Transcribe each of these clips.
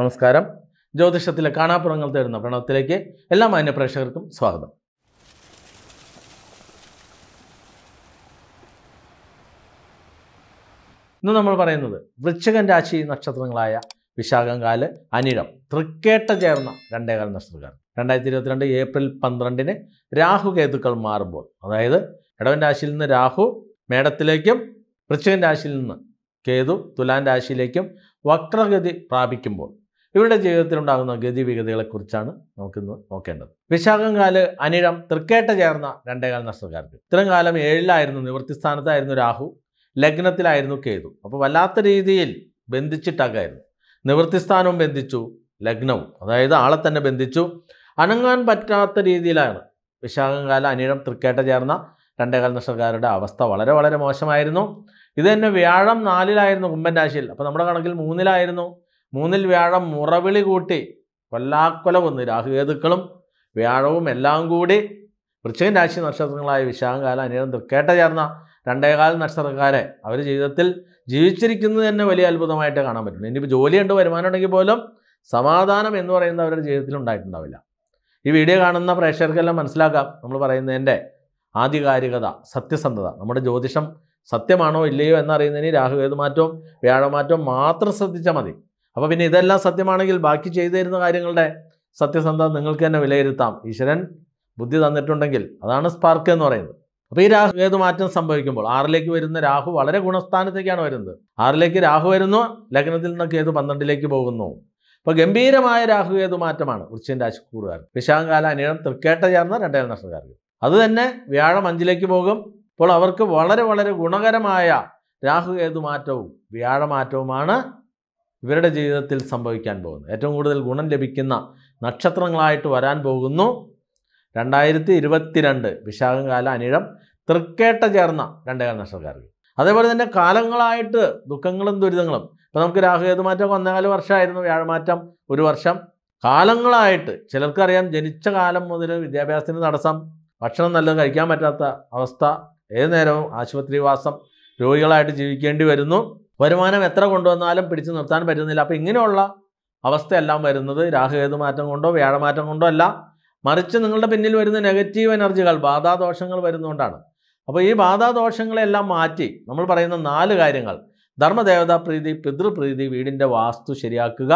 നമസ്കാരം ജ്യോതിഷത്തിലെ കാണാപ്പുറങ്ങൾ തേടുന്ന പ്രണവത്തിലേക്ക് എല്ലാ മാന്യപ്രേക്ഷകർക്കും സ്വാഗതം ഇന്ന് നമ്മൾ പറയുന്നത് വൃശ്ചികൻ രാശി നക്ഷത്രങ്ങളായ വിശാഖങ്കാല് അനിഴം തൃക്കേട്ട ചേർന്ന രണ്ടേകാല നക്ഷത്രക്കാർ രണ്ടായിരത്തി ഇരുപത്തിരണ്ട് ഏപ്രിൽ പന്ത്രണ്ടിന് രാഹുകേതുക്കൾ മാറുമ്പോൾ അതായത് ഇടവൻ രാശിയിൽ നിന്ന് രാഹു മേടത്തിലേക്കും വൃശ്ചികൻ രാശിയിൽ നിന്ന് കേതു തുലാൻ രാശിയിലേക്കും വക്രഗതി പ്രാപിക്കുമ്പോൾ ഇവരുടെ ജീവിതത്തിലുണ്ടാകുന്ന ഗതിവിഗതികളെക്കുറിച്ചാണ് നമുക്കിന്ന് നോക്കേണ്ടത് വിശാഖം കാല് അനിഴം തൃക്കേട്ട ചേർന്ന രണ്ടേകാൽ നഷ്ടക്കാർക്ക് ഇത്തരം കാലം ഏഴിലായിരുന്നു നിവൃത്തിസ്ഥാനത്തായിരുന്നു രാഹു ലഗ്നത്തിലായിരുന്നു കേതു അപ്പോൾ വല്ലാത്ത രീതിയിൽ ബന്ധിച്ചിട്ടാക്കായിരുന്നു നിവൃത്തിസ്ഥാനവും ബന്ധിച്ചു ലഗ്നവും അതായത് ആളെ തന്നെ ബന്ധിച്ചു അനങ്ങാൻ പറ്റാത്ത രീതിയിലാണ് കാല അനിഴം തൃക്കേട്ട ചേർന്ന രണ്ടേകാൽ നക്ഷത്രക്കാരുടെ അവസ്ഥ വളരെ വളരെ മോശമായിരുന്നു ഇത് തന്നെ വ്യാഴം നാലിലായിരുന്നു കുംഭൻ രാശിയിൽ അപ്പോൾ നമ്മുടെ കണക്കിൽ മൂന്നിലായിരുന്നു മൂന്നിൽ വ്യാഴം മുറവിളി കൂട്ടി കൊല്ലാക്കൊല വന്ന് രാഹുകേതുക്കളും വ്യാഴവും എല്ലാം കൂടി വൃശ്ചിക രാശി നക്ഷത്രങ്ങളായ വിശാഖകാല അനേകം തൃക്കേട്ട ചേർന്ന രണ്ടേകാല നക്ഷത്രക്കാരെ അവർ ജീവിതത്തിൽ ജീവിച്ചിരിക്കുന്നത് തന്നെ വലിയ അത്ഭുതമായിട്ട് കാണാൻ പറ്റും ഇനിയിപ്പോൾ ജോലിയുണ്ട് വരുമാനം ഉണ്ടെങ്കിൽ പോലും സമാധാനം എന്ന് പറയുന്ന അവരുടെ ജീവിതത്തിൽ ഉണ്ടായിട്ടുണ്ടാവില്ല ഈ വീഡിയോ കാണുന്ന പ്രേക്ഷകർക്കെല്ലാം മനസ്സിലാക്കാം നമ്മൾ പറയുന്നതിൻ്റെ ആധികാരികത സത്യസന്ധത നമ്മുടെ ജ്യോതിഷം സത്യമാണോ ഇല്ലയോ എന്നറിയുന്നതിന് രാഹുകേതുമാറ്റവും വ്യാഴമാറ്റവും മാത്രം ശ്രദ്ധിച്ചാൽ മതി അപ്പോൾ പിന്നെ ഇതെല്ലാം സത്യമാണെങ്കിൽ ബാക്കി ചെയ്തു തരുന്ന കാര്യങ്ങളുടെ സത്യസന്ധത നിങ്ങൾക്ക് തന്നെ വിലയിരുത്താം ഈശ്വരൻ ബുദ്ധി തന്നിട്ടുണ്ടെങ്കിൽ അതാണ് സ്പാർക്ക് എന്ന് പറയുന്നത് അപ്പോൾ ഈ രാഹു ഏത് മാറ്റം സംഭവിക്കുമ്പോൾ ആറിലേക്ക് വരുന്ന രാഹു വളരെ ഗുണസ്ഥാനത്തേക്കാണ് വരുന്നത് ആറിലേക്ക് രാഹു വരുന്നു ലഗ്നത്തിൽ നിന്നൊക്കെ ഏത് പന്ത്രണ്ടിലേക്ക് പോകുന്നു അപ്പോൾ ഗംഭീരമായ രാഹു ഏത് മാറ്റമാണ് വൃശ്ചിൻ രാശിക്കൂറുകാർ വിശാഖകാല അനിഴം തൃക്കേട്ട ചേർന്ന രണ്ടേൽ അത് അതുതന്നെ വ്യാഴം അഞ്ചിലേക്ക് പോകും അപ്പോൾ അവർക്ക് വളരെ വളരെ ഗുണകരമായ രാഹു ഏതു മാറ്റവും വ്യാഴമാറ്റവുമാണ് ഇവരുടെ ജീവിതത്തിൽ സംഭവിക്കാൻ പോകുന്നു ഏറ്റവും കൂടുതൽ ഗുണം ലഭിക്കുന്ന നക്ഷത്രങ്ങളായിട്ട് വരാൻ പോകുന്നു രണ്ടായിരത്തി ഇരുപത്തിരണ്ട് വിശാഖം കാല അനിഴം തൃക്കേട്ട ചേർന്ന രണ്ടേകാല നക്ഷത്രക്കാർക്ക് അതേപോലെ തന്നെ കാലങ്ങളായിട്ട് ദുഃഖങ്ങളും ദുരിതങ്ങളും ഇപ്പോൾ നമുക്ക് രാഹുകേതുമാറ്റം ഒന്നേകാല വർഷമായിരുന്നു വ്യാഴമാറ്റം ഒരു വർഷം കാലങ്ങളായിട്ട് ചിലർക്കറിയാം ജനിച്ച കാലം മുതൽ വിദ്യാഭ്യാസത്തിന് തടസ്സം ഭക്ഷണം നല്ലത് കഴിക്കാൻ പറ്റാത്ത അവസ്ഥ ഏത് നേരവും ആശുപത്രിവാസം രോഗികളായിട്ട് ജീവിക്കേണ്ടി വരുന്നു വരുമാനം എത്ര കൊണ്ടുവന്നാലും പിടിച്ചു നിർത്താൻ പറ്റുന്നില്ല അപ്പോൾ ഇങ്ങനെയുള്ള അവസ്ഥയെല്ലാം വരുന്നത് രാഹുകേതു മാറ്റം കൊണ്ടോ വ്യാഴമാറ്റം കൊണ്ടോ അല്ല മറിച്ച് നിങ്ങളുടെ പിന്നിൽ വരുന്ന നെഗറ്റീവ് എനർജികൾ ബാധാദോഷങ്ങൾ വരുന്നതുകൊണ്ടാണ് അപ്പോൾ ഈ ബാധാദോഷങ്ങളെല്ലാം മാറ്റി നമ്മൾ പറയുന്ന നാല് കാര്യങ്ങൾ ധർമ്മദേവതാ പ്രീതി പിതൃപ്രീതി വീടിൻ്റെ വാസ്തു ശരിയാക്കുക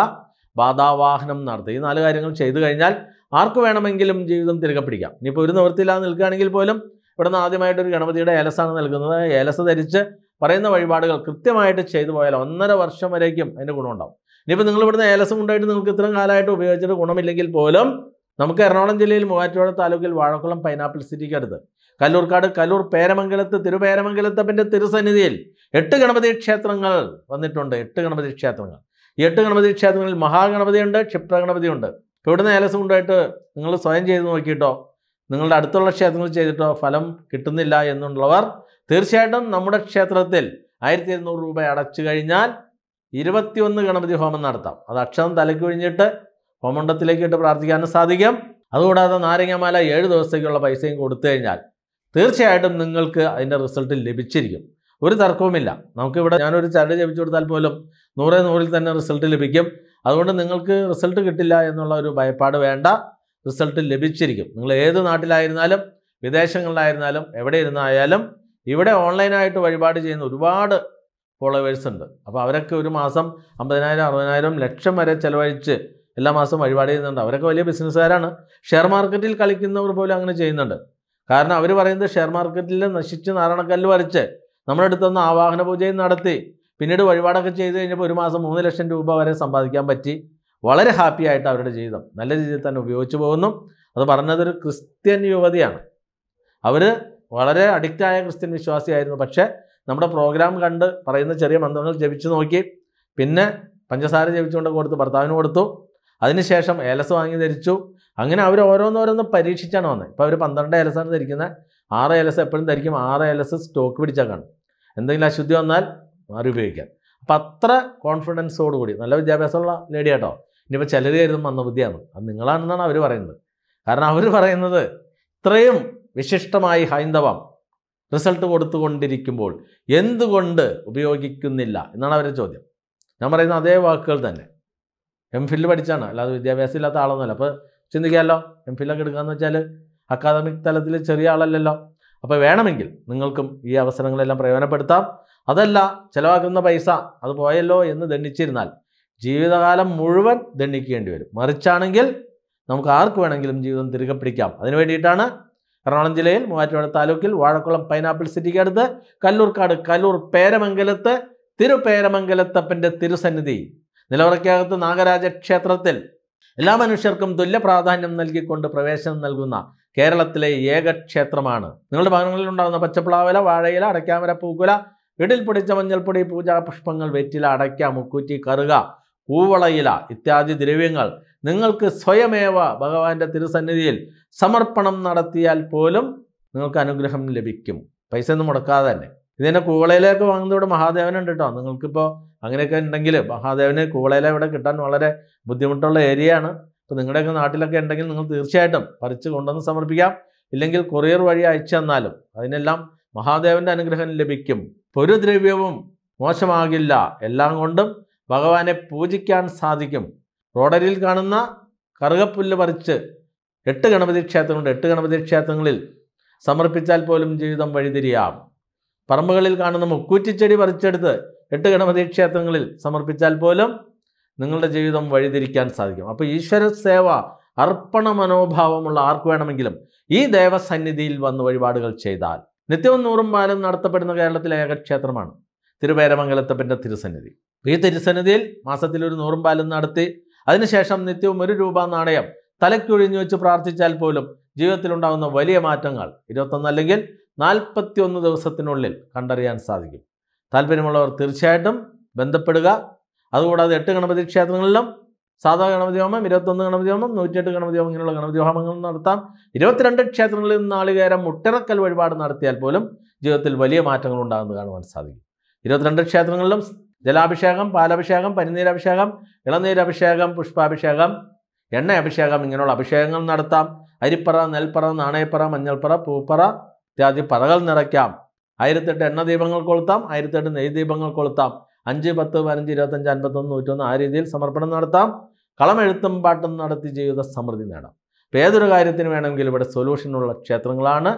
ബാധാവാഹനം നടത്തുക ഈ നാല് കാര്യങ്ങൾ ചെയ്തു കഴിഞ്ഞാൽ ആർക്ക് വേണമെങ്കിലും ജീവിതം തിരികെ പിടിക്കാം ഇനിയിപ്പോൾ ഒരു നിവൃത്തിയില്ലാതെ നിൽക്കുകയാണെങ്കിൽ പോലും ഇവിടുന്ന് ആദ്യമായിട്ടൊരു ഗണപതിയുടെ ഏലസാണ് നൽകുന്നത് ഏലസ ധരിച്ച് പറയുന്ന വഴിപാടുകൾ കൃത്യമായിട്ട് ചെയ്തു പോയാൽ ഒന്നര വർഷം വരേക്കും അതിൻ്റെ ഗുണമുണ്ടാവും ഇനിയിപ്പോൾ നിങ്ങൾ ഇവിടുന്ന് ഏലസം ഉണ്ടായിട്ട് നിങ്ങൾക്ക് ഇത്രയും കാലമായിട്ട് ഉപയോഗിച്ചിട്ട് ഗുണമില്ലെങ്കിൽ പോലും നമുക്ക് എറണാകുളം ജില്ലയിൽ മൂവാറ്റുപുഴ താലൂക്കിൽ വാഴക്കുളം പൈനാപ്പിൾ സിറ്റിക്കടുത്ത് കല്ലൂർക്കാട് കല്ലൂർ പേരമംഗലത്ത് തിരുപേരമംഗലത്തപ്പൻ്റെ തിരുസന്നിധിയിൽ എട്ട് ഗണപതി ക്ഷേത്രങ്ങൾ വന്നിട്ടുണ്ട് എട്ട് ഗണപതി ക്ഷേത്രങ്ങൾ ഈ എട്ട് ഗണപതി ക്ഷേത്രങ്ങളിൽ മഹാഗണപതിയുണ്ട് ക്ഷിപ്രഗണപതിയുണ്ട് ഇപ്പോൾ ഇവിടുന്ന് ഏലസം കൊണ്ടായിട്ട് നിങ്ങൾ സ്വയം ചെയ്ത് നോക്കിയിട്ടോ നിങ്ങളുടെ അടുത്തുള്ള ക്ഷേത്രങ്ങൾ ചെയ്തിട്ടോ ഫലം കിട്ടുന്നില്ല എന്നുള്ളവർ തീർച്ചയായിട്ടും നമ്മുടെ ക്ഷേത്രത്തിൽ ആയിരത്തി ഇരുന്നൂറ് രൂപ അടച്ചു കഴിഞ്ഞാൽ ഇരുപത്തിയൊന്ന് ഗണപതി ഹോമം നടത്താം അത് അക്ഷരം ഒഴിഞ്ഞിട്ട് ഹോമണ്ഡത്തിലേക്ക് ഇട്ട് പ്രാർത്ഥിക്കാനും സാധിക്കും അതുകൂടാതെ നാരങ്ങമാല ഏഴ് ദിവസത്തേക്കുള്ള പൈസയും കൊടുത്തു കഴിഞ്ഞാൽ തീർച്ചയായിട്ടും നിങ്ങൾക്ക് അതിൻ്റെ റിസൾട്ട് ലഭിച്ചിരിക്കും ഒരു തർക്കവുമില്ല നമുക്കിവിടെ ഞാനൊരു ചരട് ജപിച്ചു കൊടുത്താൽ പോലും നൂറേ നൂറിൽ തന്നെ റിസൾട്ട് ലഭിക്കും അതുകൊണ്ട് നിങ്ങൾക്ക് റിസൾട്ട് കിട്ടില്ല എന്നുള്ള ഒരു ഭയപ്പാട് വേണ്ട റിസൾട്ട് ലഭിച്ചിരിക്കും നിങ്ങൾ ഏത് നാട്ടിലായിരുന്നാലും വിദേശങ്ങളിലായിരുന്നാലും എവിടെ ഇരുന്നായാലും ഇവിടെ ഓൺലൈനായിട്ട് വഴിപാട് ചെയ്യുന്ന ഒരുപാട് ഫോളോവേഴ്സ് ഉണ്ട് അപ്പോൾ അവരൊക്കെ ഒരു മാസം അമ്പതിനായിരം അറുപതിനായിരം ലക്ഷം വരെ ചിലവഴിച്ച് എല്ലാ മാസവും വഴിപാട് ചെയ്യുന്നുണ്ട് അവരൊക്കെ വലിയ ബിസിനസ്സുകാരാണ് ഷെയർ മാർക്കറ്റിൽ കളിക്കുന്നവർ പോലും അങ്ങനെ ചെയ്യുന്നുണ്ട് കാരണം അവർ പറയുന്നത് ഷെയർ മാർക്കറ്റിൽ നശിച്ച് നാരണക്കല്ല് വരച്ച് നമ്മുടെ അടുത്തൊന്ന് ആവാഹന പൂജയും നടത്തി പിന്നീട് വഴിപാടൊക്കെ ചെയ്ത് കഴിഞ്ഞപ്പോൾ ഒരു മാസം മൂന്ന് ലക്ഷം രൂപ വരെ സമ്പാദിക്കാൻ പറ്റി വളരെ ഹാപ്പി ആയിട്ട് അവരുടെ ജീവിതം നല്ല രീതിയിൽ തന്നെ ഉപയോഗിച്ചു പോകുന്നു അത് പറഞ്ഞതൊരു ക്രിസ്ത്യൻ യുവതിയാണ് അവർ വളരെ അഡിക്റ്റായ ക്രിസ്ത്യൻ വിശ്വാസിയായിരുന്നു പക്ഷേ നമ്മുടെ പ്രോഗ്രാം കണ്ട് പറയുന്ന ചെറിയ മന്ത്രങ്ങൾ ജപിച്ചു നോക്കി പിന്നെ പഞ്ചസാര ജപിച്ചുകൊണ്ട് കൊടുത്ത് ഭർത്താവിന് കൊടുത്തു അതിനുശേഷം ഏലസ് വാങ്ങി ധരിച്ചു അങ്ങനെ അവർ ഓരോന്നോരോന്ന് പരീക്ഷിച്ചാണ് വന്നത് ഇപ്പോൾ അവർ പന്ത്രണ്ട് ഏലസാണ് ധരിക്കുന്നത് ആറ് ഏലസ് എപ്പോഴും ധരിക്കും ആറ് ഏലസ് സ്റ്റോക്ക് പിടിച്ചാൽ കാണും എന്തെങ്കിലും അശുദ്ധി വന്നാൽ മാറി ഉപയോഗിക്കാം അപ്പം അത്ര കൂടി നല്ല വിദ്യാഭ്യാസമുള്ള ലേഡി കേട്ടോ ഇനിയിപ്പോൾ ചിലർ കരുതും മന്ദബുദ്ധിയാണ് അത് നിങ്ങളാണെന്നാണ് അവർ പറയുന്നത് കാരണം അവർ പറയുന്നത് ഇത്രയും വിശിഷ്ടമായി ഹൈന്ദവം റിസൾട്ട് കൊടുത്തുകൊണ്ടിരിക്കുമ്പോൾ എന്തുകൊണ്ട് ഉപയോഗിക്കുന്നില്ല എന്നാണ് അവരുടെ ചോദ്യം ഞാൻ പറയുന്ന അതേ വാക്കുകൾ തന്നെ എം ഫില്ല് പഠിച്ചാണ് അല്ലാതെ വിദ്യാഭ്യാസം ഇല്ലാത്ത ആളൊന്നുമല്ല അപ്പോൾ ചിന്തിക്കാമല്ലോ എം ഫില്ലൊക്കെ എടുക്കുകയെന്ന് വെച്ചാൽ അക്കാദമിക് തലത്തിൽ ചെറിയ ആളല്ലല്ലോ അപ്പോൾ വേണമെങ്കിൽ നിങ്ങൾക്കും ഈ അവസരങ്ങളെല്ലാം പ്രയോജനപ്പെടുത്താം അതല്ല ചിലവാക്കുന്ന പൈസ അത് പോയല്ലോ എന്ന് ദണ്ണിച്ചിരുന്നാൽ ജീവിതകാലം മുഴുവൻ ദണ്ണിക്കേണ്ടി വരും മറിച്ചാണെങ്കിൽ നമുക്ക് ആർക്ക് വേണമെങ്കിലും ജീവിതം തിരികെ പിടിക്കാം അതിനു വേണ്ടിയിട്ടാണ് എറണാകുളം ജില്ലയിൽ മൂവാറ്റുപുഴ താലൂക്കിൽ വാഴക്കുളം പൈനാപ്പിൾ സിറ്റിക്ക് അടുത്ത് കല്ലൂർക്കാട് കല്ലൂർ പേരമംഗലത്ത് തിരുപേരമംഗലത്തപ്പൻ്റെ തിരുസന്നിധി നിലവറയ്ക്കകത്ത് നാഗരാജ ക്ഷേത്രത്തിൽ എല്ലാ മനുഷ്യർക്കും തുല്യ പ്രാധാന്യം നൽകിക്കൊണ്ട് പ്രവേശനം നൽകുന്ന കേരളത്തിലെ ഏക ക്ഷേത്രമാണ് നിങ്ങളുടെ ഭവനങ്ങളിൽ ഉണ്ടാകുന്ന പച്ചപ്പുളാവില വാഴയില അടയ്ക്കാമര പൂക്കുല വീട്ടിൽ പിടിച്ച മഞ്ഞൾപ്പൊടി പൂജാപുഷ്പങ്ങൾ വെറ്റില അടയ്ക്ക മുക്കൂറ്റി കറുക കൂവളയില ഇത്യാദി ദ്രവ്യങ്ങൾ നിങ്ങൾക്ക് സ്വയമേവ ഭഗവാന്റെ തിരുസന്നിധിയിൽ സമർപ്പണം നടത്തിയാൽ പോലും നിങ്ങൾക്ക് അനുഗ്രഹം ലഭിക്കും പൈസ ഒന്നും മുടക്കാതെ തന്നെ ഇതിനെ കൂവളയിലേക്ക് വാങ്ങുന്നതോടെ മഹാദേവനുണ്ട് കേട്ടോ നിങ്ങൾക്കിപ്പോൾ അങ്ങനെയൊക്കെ ഉണ്ടെങ്കിൽ മഹാദേവന് കൂവളയില ഇവിടെ കിട്ടാൻ വളരെ ബുദ്ധിമുട്ടുള്ള ഏരിയയാണ് ഇപ്പോൾ നിങ്ങളുടെയൊക്കെ നാട്ടിലൊക്കെ ഉണ്ടെങ്കിൽ നിങ്ങൾ തീർച്ചയായിട്ടും പറിച്ച് കൊണ്ടുവന്ന് സമർപ്പിക്കാം ഇല്ലെങ്കിൽ കൊറിയർ വഴി അയച്ചു തന്നാലും അതിനെല്ലാം മഹാദേവൻ്റെ അനുഗ്രഹം ലഭിക്കും ഒരു ദ്രവ്യവും മോശമാകില്ല എല്ലാം കൊണ്ടും ഭഗവാനെ പൂജിക്കാൻ സാധിക്കും റോഡരിയിൽ കാണുന്ന കറുകപ്പുല്ല് പറിച്ച് എട്ട് ഗണപതി ക്ഷേത്രങ്ങളുണ്ട് എട്ട് ഗണപതി ക്ഷേത്രങ്ങളിൽ സമർപ്പിച്ചാൽ പോലും ജീവിതം വഴിതിരിയാം പറമ്പുകളിൽ കാണുന്ന മുക്കൂറ്റിച്ചെടി പറിച്ചെടുത്ത് എട്ട് ഗണപതി ക്ഷേത്രങ്ങളിൽ സമർപ്പിച്ചാൽ പോലും നിങ്ങളുടെ ജീവിതം വഴിതിരിക്കാൻ സാധിക്കും അപ്പോൾ ഈശ്വര സേവ അർപ്പണ മനോഭാവമുള്ള ആർക്ക് വേണമെങ്കിലും ഈ ദേവസന്നിധിയിൽ വന്ന് വഴിപാടുകൾ ചെയ്താൽ നിത്യവും നൂറും പാലും നടത്തപ്പെടുന്ന കേരളത്തിലെ ഏക ക്ഷേത്രമാണ് തിരുവേരമംഗലത്തപ്പൻ്റെ തിരുസന്നിധി ഈ തിരുസന്നിധിയിൽ മാസത്തിൽ ഒരു നൂറും പാലും നടത്തി അതിനുശേഷം നിത്യവും ഒരു രൂപ നാണയം തലയ്ക്കൊഴിഞ്ഞു വെച്ച് പ്രാർത്ഥിച്ചാൽ പോലും ജീവിതത്തിലുണ്ടാകുന്ന വലിയ മാറ്റങ്ങൾ ഇരുപത്തൊന്ന് അല്ലെങ്കിൽ നാൽപ്പത്തിയൊന്ന് ദിവസത്തിനുള്ളിൽ കണ്ടറിയാൻ സാധിക്കും താല്പര്യമുള്ളവർ തീർച്ചയായിട്ടും ബന്ധപ്പെടുക അതുകൂടാതെ എട്ട് ഗണപതി ക്ഷേത്രങ്ങളിലും സാധാ ഗണപതി ഹോമം ഇരുപത്തൊന്ന് ഗണപതി ഹോമം നൂറ്റിയെട്ട് ഗണപതി ഹോമം ഇങ്ങനെയുള്ള ഗണപതി ഹോമങ്ങൾ നടത്താം ഇരുപത്തിരണ്ട് ക്ഷേത്രങ്ങളിൽ നാളികേരം മുട്ടിറക്കൽ വഴിപാട് നടത്തിയാൽ പോലും ജീവിതത്തിൽ വലിയ മാറ്റങ്ങൾ ഉണ്ടാകുന്നത് കാണുവാൻ സാധിക്കും ഇരുപത്തിരണ്ട് ക്ഷേത്രങ്ങളിലും ജലാഭിഷേകം പാലഭിഷേകം പനിനീരഭിഷേകം ഇളനീരഭിഷേകം പുഷ്പാഭിഷേകം എണ്ണ അഭിഷേകം ഇങ്ങനെയുള്ള അഭിഷേകങ്ങൾ നടത്താം അരിപ്പറ നെൽപ്പറ നാണയപ്പറ മഞ്ഞൾപ്പറ പൂപ്പറ ഇത്യാദി പറകൾ നിറയ്ക്കാം ആയിരത്തെട്ട് എണ്ണ ദീപങ്ങൾ കൊളുത്താം ആയിരത്തെട്ട് നെയ് ദീപങ്ങൾ കൊളുത്താം അഞ്ച് പത്ത് പതിനഞ്ച് ഇരുപത്തഞ്ച് അൻപത്തൊന്ന് നൂറ്റൊന്ന് ആ രീതിയിൽ സമർപ്പണം നടത്താം കളമെഴുത്തും പാട്ടും നടത്തി ജീവിത സമൃദ്ധി നേടാം അപ്പോൾ ഏതൊരു കാര്യത്തിന് വേണമെങ്കിലും ഇവിടെ സൊല്യൂഷനുള്ള ക്ഷേത്രങ്ങളാണ്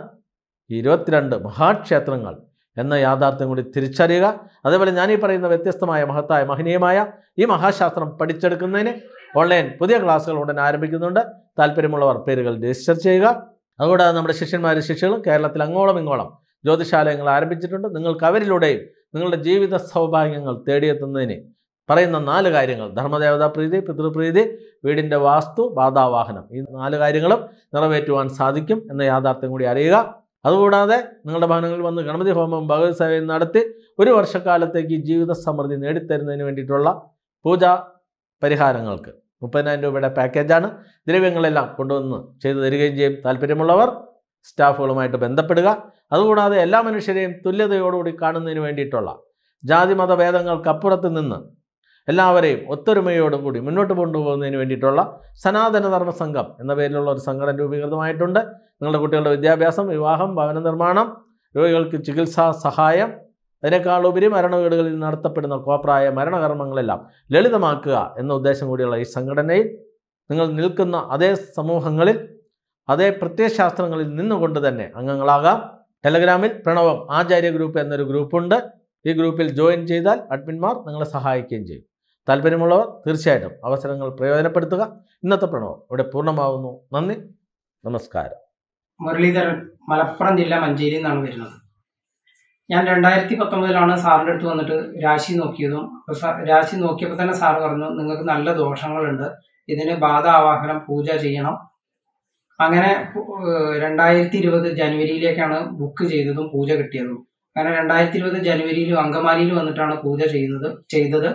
ഇരുപത്തിരണ്ട് മഹാക്ഷേത്രങ്ങൾ എന്ന യാഥാർത്ഥ്യം കൂടി തിരിച്ചറിയുക അതേപോലെ ഞാൻ ഈ പറയുന്ന വ്യത്യസ്തമായ മഹത്തായ മഹനീയമായ ഈ മഹാശാസ്ത്രം പഠിച്ചെടുക്കുന്നതിന് ഓൺലൈൻ പുതിയ ക്ലാസ്സുകൾ ഉടൻ ആരംഭിക്കുന്നുണ്ട് താല്പര്യമുള്ളവർ പേരുകൾ രജിസ്റ്റർ ചെയ്യുക അതുകൂടാതെ നമ്മുടെ ശിഷ്യന്മാരും ശിഷ്യകളും കേരളത്തിൽ അങ്ങോളം ഇങ്ങോളം ജ്യോതിശാലയങ്ങൾ ആരംഭിച്ചിട്ടുണ്ട് നിങ്ങൾക്ക് അവരിലൂടെയും നിങ്ങളുടെ ജീവിത സൗഭാഗ്യങ്ങൾ തേടിയെത്തുന്നതിന് പറയുന്ന നാല് കാര്യങ്ങൾ ധർമ്മദേവതാ പ്രീതി പിതൃപ്രീതി വീടിൻ്റെ വാസ്തു ബാധാവാഹനം ഈ നാല് കാര്യങ്ങളും നിറവേറ്റുവാൻ സാധിക്കും എന്ന യാഥാർത്ഥ്യം കൂടി അറിയുക അതുകൂടാതെ നിങ്ങളുടെ ഭവനങ്ങളിൽ വന്ന് ഗണപതി ഹോമം ഭഗവത് സേവയും നടത്തി ഒരു വർഷക്കാലത്തേക്ക് ജീവിത സമൃദ്ധി നേടിത്തരുന്നതിന് വേണ്ടിയിട്ടുള്ള പൂജാ പരിഹാരങ്ങൾക്ക് മുപ്പതിനായിരം രൂപയുടെ പാക്കേജാണ് ദ്രവ്യങ്ങളെല്ലാം കൊണ്ടുവന്ന് ചെയ്തു തരികയും ചെയ്യും താല്പര്യമുള്ളവർ സ്റ്റാഫുകളുമായിട്ട് ബന്ധപ്പെടുക അതുകൂടാതെ എല്ലാ മനുഷ്യരെയും തുല്യതയോടുകൂടി കാണുന്നതിന് വേണ്ടിയിട്ടുള്ള ജാതിമത ഭേദങ്ങൾക്കപ്പുറത്ത് നിന്ന് എല്ലാവരെയും ഒത്തൊരുമയോടും കൂടി മുന്നോട്ട് കൊണ്ടുപോകുന്നതിന് വേണ്ടിയിട്ടുള്ള സനാതനധർമ്മ സംഘം എന്ന പേരിലുള്ള ഒരു സംഘടന രൂപീകൃതമായിട്ടുണ്ട് നിങ്ങളുടെ കുട്ടികളുടെ വിദ്യാഭ്യാസം വിവാഹം ഭവന നിർമ്മാണം രോഗികൾക്ക് ചികിത്സാ സഹായം അതിനേക്കാൾ ഉപരി മരണവീടുകളിൽ നടത്തപ്പെടുന്ന കോപ്രായ മരണകർമ്മങ്ങളെല്ലാം ലളിതമാക്കുക എന്ന ഉദ്ദേശം കൂടിയുള്ള ഈ സംഘടനയിൽ നിങ്ങൾ നിൽക്കുന്ന അതേ സമൂഹങ്ങളിൽ അതേ പ്രത്യയശാസ്ത്രങ്ങളിൽ നിന്നുകൊണ്ട് തന്നെ അംഗങ്ങളാകാം ടെലഗ്രാമിൽ പ്രണവം ആചാര്യ ഗ്രൂപ്പ് എന്നൊരു ഗ്രൂപ്പുണ്ട് ഈ ഗ്രൂപ്പിൽ ജോയിൻ ചെയ്താൽ അഡ്മിന്മാർ നിങ്ങളെ സഹായിക്കുകയും ചെയ്യും താല്പര്യമുള്ളവർ തീർച്ചയായിട്ടും അവസരങ്ങൾ പ്രയോജനപ്പെടുത്തുക ഇന്നത്തെ പ്രണവം ഇവിടെ പൂർണ്ണമാകുന്നു നന്ദി നമസ്കാരം മുരളീധരൻ മലപ്പുറം ജില്ല മഞ്ചേരി നിന്നാണ് വരുന്നത് ഞാൻ രണ്ടായിരത്തി പത്തൊമ്പതിലാണ് സാറിൻ്റെ അടുത്ത് വന്നിട്ട് രാശി നോക്കിയതും രാശി നോക്കിയപ്പോൾ തന്നെ സാറ് പറഞ്ഞു നിങ്ങൾക്ക് നല്ല ദോഷങ്ങളുണ്ട് ഇതിന് ബാധ ആവാഹനം പൂജ ചെയ്യണം അങ്ങനെ രണ്ടായിരത്തി ഇരുപത് ജനുവരിയിലേക്കാണ് ബുക്ക് ചെയ്തതും പൂജ കിട്ടിയതും അങ്ങനെ രണ്ടായിരത്തി ഇരുപത് ജനുവരിയിലും അങ്കമാലിയിലും വന്നിട്ടാണ് പൂജ ചെയ്യുന്നത് ചെയ്തത്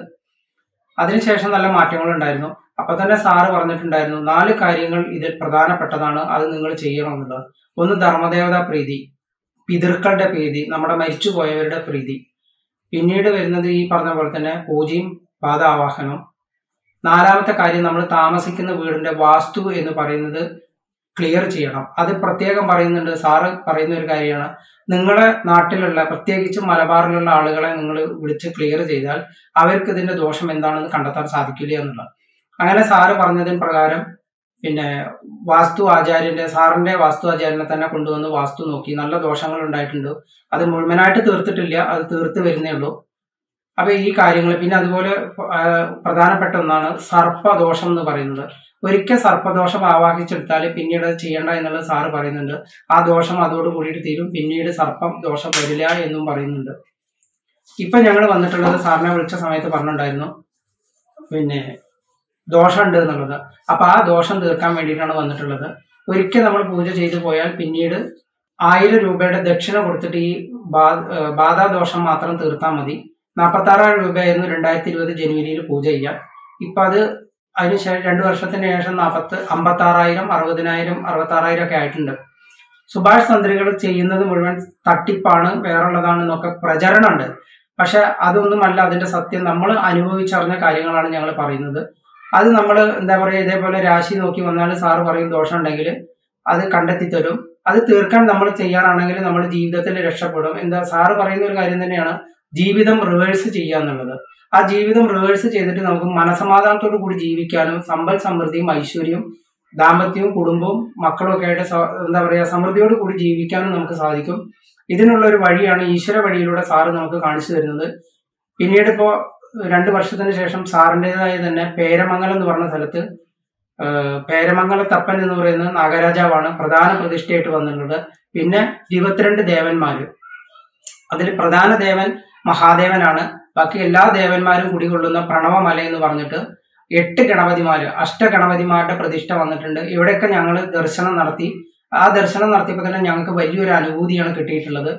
അതിനുശേഷം നല്ല മാറ്റങ്ങൾ ഉണ്ടായിരുന്നു അപ്പൊ തന്നെ സാറ് പറഞ്ഞിട്ടുണ്ടായിരുന്നു നാല് കാര്യങ്ങൾ ഇതിൽ പ്രധാനപ്പെട്ടതാണ് അത് നിങ്ങൾ ചെയ്യണമെന്നുള്ളത് ഒന്ന് ധർമ്മദേവത പ്രീതി പിതൃക്കളുടെ പ്രീതി നമ്മുടെ മരിച്ചുപോയവരുടെ പ്രീതി പിന്നീട് വരുന്നത് ഈ പറഞ്ഞ പോലെ തന്നെ പൂജയും പാദാവാഹനം നാലാമത്തെ കാര്യം നമ്മൾ താമസിക്കുന്ന വീടിന്റെ വാസ്തു എന്ന് പറയുന്നത് ക്ലിയർ ചെയ്യണം അത് പ്രത്യേകം പറയുന്നുണ്ട് സാറ് പറയുന്ന ഒരു കാര്യമാണ് നിങ്ങളെ നാട്ടിലുള്ള പ്രത്യേകിച്ച് മലബാറിലുള്ള ആളുകളെ നിങ്ങൾ വിളിച്ച് ക്ലിയർ ചെയ്താൽ അവർക്ക് ഇതിന്റെ ദോഷം എന്താണെന്ന് കണ്ടെത്താൻ സാധിക്കില്ല എന്നുള്ളത് അങ്ങനെ സാറ് പറഞ്ഞതിന് പ്രകാരം പിന്നെ വാസ്തു ആചാര്യന്റെ സാറിന്റെ വാസ്തു ആചാര്യനെ തന്നെ കൊണ്ടുവന്ന് വാസ്തു നോക്കി നല്ല ദോഷങ്ങൾ ഉണ്ടായിട്ടുണ്ട് അത് മുഴുവനായിട്ട് തീർത്തിട്ടില്ല അത് തീർത്ത് വരുന്നേ ഉള്ളൂ അപ്പൊ ഈ കാര്യങ്ങൾ പിന്നെ അതുപോലെ പ്രധാനപ്പെട്ട ഒന്നാണ് സർപ്പദോഷം എന്ന് പറയുന്നത് ഒരിക്കൽ സർപ്പദോഷം ആവാഹിച്ചെടുത്താൽ പിന്നീട് ചെയ്യേണ്ട എന്നുള്ളത് സാറ് പറയുന്നുണ്ട് ആ ദോഷം അതോട് കൂടിയിട്ട് തീരും പിന്നീട് സർപ്പം ദോഷം വരില്ല എന്നും പറയുന്നുണ്ട് ഇപ്പൊ ഞങ്ങൾ വന്നിട്ടുള്ളത് സാറിനെ വിളിച്ച സമയത്ത് പറഞ്ഞിട്ടുണ്ടായിരുന്നു പിന്നെ ദോഷമുണ്ട് എന്നുള്ളത് അപ്പൊ ആ ദോഷം തീർക്കാൻ വേണ്ടിയിട്ടാണ് വന്നിട്ടുള്ളത് ഒരിക്കൽ നമ്മൾ പൂജ ചെയ്തു പോയാൽ പിന്നീട് ആയിരം രൂപയുടെ ദക്ഷിണ കൊടുത്തിട്ട് ഈ ബാധാദോഷം മാത്രം തീർത്താൽ മതി നാൽപ്പത്താറായിരം രൂപയായിരുന്നു രണ്ടായിരത്തി ഇരുപത് ജനുവരിയിൽ പൂജ ചെയ്യാം ഇപ്പം അത് അതിനുശേഷം രണ്ട് വർഷത്തിന് ശേഷം നാൽപ്പത്ത് അമ്പത്താറായിരം അറുപതിനായിരം അറുപത്താറായിരം ഒക്കെ ആയിട്ടുണ്ട് സുഭാഷ് തന്ത്രികൾ ചെയ്യുന്നത് മുഴുവൻ തട്ടിപ്പാണ് എന്നൊക്കെ പ്രചരണമുണ്ട് പക്ഷെ അതൊന്നുമല്ല അതിന്റെ സത്യം നമ്മൾ അനുഭവിച്ചറിഞ്ഞ കാര്യങ്ങളാണ് ഞങ്ങൾ പറയുന്നത് അത് നമ്മൾ എന്താ പറയുക ഇതേപോലെ രാശി നോക്കി വന്നാൽ സാറ് പറയും ദോഷം ഉണ്ടെങ്കിൽ അത് കണ്ടെത്തി തരും അത് തീർക്കാൻ നമ്മൾ ചെയ്യാറാണെങ്കിൽ നമ്മൾ ജീവിതത്തിൽ രക്ഷപ്പെടും എന്താ സാറ് പറയുന്ന ഒരു കാര്യം തന്നെയാണ് ജീവിതം റിവേഴ്സ് ചെയ്യുക എന്നുള്ളത് ആ ജീവിതം റിവേഴ്സ് ചെയ്തിട്ട് നമുക്ക് മനസമാധാനത്തോടു കൂടി ജീവിക്കാനും സമ്പൽ സമൃദ്ധിയും ഐശ്വര്യവും ദാമ്പത്യവും കുടുംബവും മക്കളും ഒക്കെ ആയിട്ട് എന്താ പറയുക സമൃദ്ധിയോട് കൂടി ജീവിക്കാനും നമുക്ക് സാധിക്കും ഇതിനുള്ള ഒരു വഴിയാണ് ഈശ്വര വഴിയിലൂടെ സാറ് നമുക്ക് കാണിച്ചു തരുന്നത് പിന്നീട് ഇപ്പോ രണ്ട് വർഷത്തിന് ശേഷം സാറിൻ്റെതായ തന്നെ പേരമംഗലം എന്ന് പറഞ്ഞ സ്ഥലത്ത് പേരമംഗല തപ്പൻ എന്ന് പറയുന്ന നാഗരാജാവാണ് പ്രധാന പ്രതിഷ്ഠയായിട്ട് വന്നിട്ടുള്ളത് പിന്നെ ഇരുപത്തിരണ്ട് ദേവന്മാര് അതിൽ പ്രധാന ദേവൻ മഹാദേവനാണ് ബാക്കി എല്ലാ ദേവന്മാരും കുടികൊള്ളുന്ന പ്രണവമല എന്ന് പറഞ്ഞിട്ട് എട്ട് ഗണപതിമാര് അഷ്ടഗണപതിമാരുടെ പ്രതിഷ്ഠ വന്നിട്ടുണ്ട് ഇവിടെയൊക്കെ ഞങ്ങൾ ദർശനം നടത്തി ആ ദർശനം നടത്തിയപ്പോൾ തന്നെ ഞങ്ങൾക്ക് വലിയൊരു അനുഭൂതിയാണ് കിട്ടിയിട്ടുള്ളത്